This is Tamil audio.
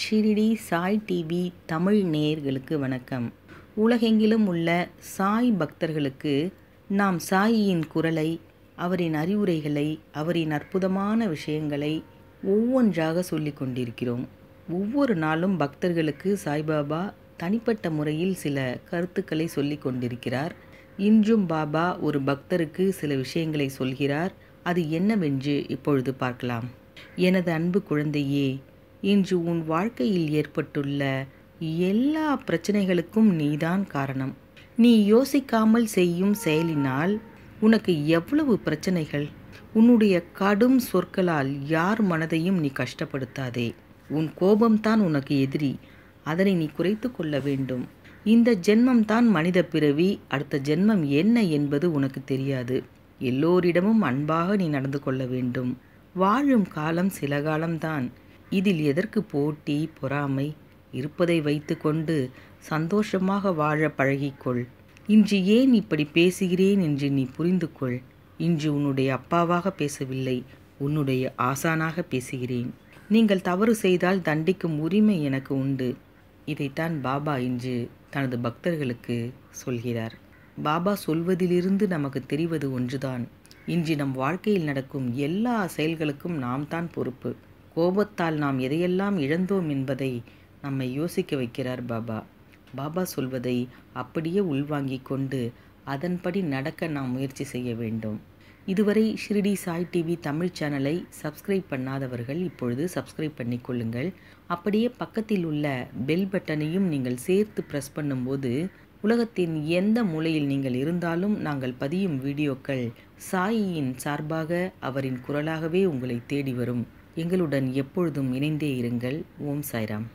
ஷிரிடி சாய் டிவி தமிழ் நேயர்களுக்கு வணக்கம் உலகெங்கிலும் உள்ள சாய் பக்தர்களுக்கு நாம் சாயியின் குரலை அவரின் அறிவுரைகளை அவரின் அற்புதமான விஷயங்களை ஒவ்வொன்றாக சொல்லி கொண்டிருக்கிறோம் ஒவ்வொரு நாளும் பக்தர்களுக்கு சாய்பாபா தனிப்பட்ட முறையில் சில கருத்துக்களை சொல்லி கொண்டிருக்கிறார் இன்றும் பாபா ஒரு பக்தருக்கு சில விஷயங்களை சொல்கிறார் அது என்னவென்று இப்பொழுது பார்க்கலாம் எனது அன்பு குழந்தையே இன்று உன் வாழ்க்கையில் ஏற்பட்டுள்ள எல்லா பிரச்சனைகளுக்கும் நீதான் காரணம் நீ யோசிக்காமல் செய்யும் செயலினால் உனக்கு எவ்வளவு பிரச்சனைகள் உன்னுடைய கடும் சொற்களால் யார் மனதையும் நீ கஷ்டப்படுத்தாதே உன் கோபம்தான் உனக்கு எதிரி அதனை நீ குறைத்து கொள்ள வேண்டும் இந்த ஜென்மம் தான் மனித பிறவி அடுத்த ஜென்மம் என்ன என்பது உனக்கு தெரியாது எல்லோரிடமும் அன்பாக நீ நடந்து கொள்ள வேண்டும் வாழும் காலம் சில காலம்தான் இதில் எதற்கு போட்டி பொறாமை இருப்பதை வைத்துக்கொண்டு சந்தோஷமாக வாழ பழகிக்கொள் இன்று ஏன் இப்படி பேசுகிறேன் என்று நீ புரிந்து கொள் இன்று உன்னுடைய அப்பாவாக பேசவில்லை உன்னுடைய ஆசானாக பேசுகிறேன் நீங்கள் தவறு செய்தால் தண்டிக்கும் உரிமை எனக்கு உண்டு இதைத்தான் பாபா இன்று தனது பக்தர்களுக்கு சொல்கிறார் பாபா சொல்வதிலிருந்து நமக்கு தெரிவது ஒன்றுதான் இன்று நம் வாழ்க்கையில் நடக்கும் எல்லா செயல்களுக்கும் நாம் தான் பொறுப்பு கோபத்தால் நாம் எதையெல்லாம் இழந்தோம் என்பதை நம்மை யோசிக்க வைக்கிறார் பாபா பாபா சொல்வதை அப்படியே உள்வாங்கிக் கொண்டு அதன்படி நடக்க நாம் முயற்சி செய்ய வேண்டும் இதுவரை ஷிரிடி சாய் டிவி தமிழ் சேனலை சப்ஸ்கிரைப் பண்ணாதவர்கள் இப்பொழுது சப்ஸ்கிரைப் பண்ணிக்கொள்ளுங்கள் கொள்ளுங்கள் அப்படியே பக்கத்தில் உள்ள பெல் பட்டனையும் நீங்கள் சேர்த்து ப்ரெஸ் பண்ணும்போது உலகத்தின் எந்த மூலையில் நீங்கள் இருந்தாலும் நாங்கள் பதியும் வீடியோக்கள் சாயியின் சார்பாக அவரின் குரலாகவே உங்களை தேடி வரும் எங்களுடன் எப்பொழுதும் இணைந்தே இருங்கள் ஓம் சாய்ராம்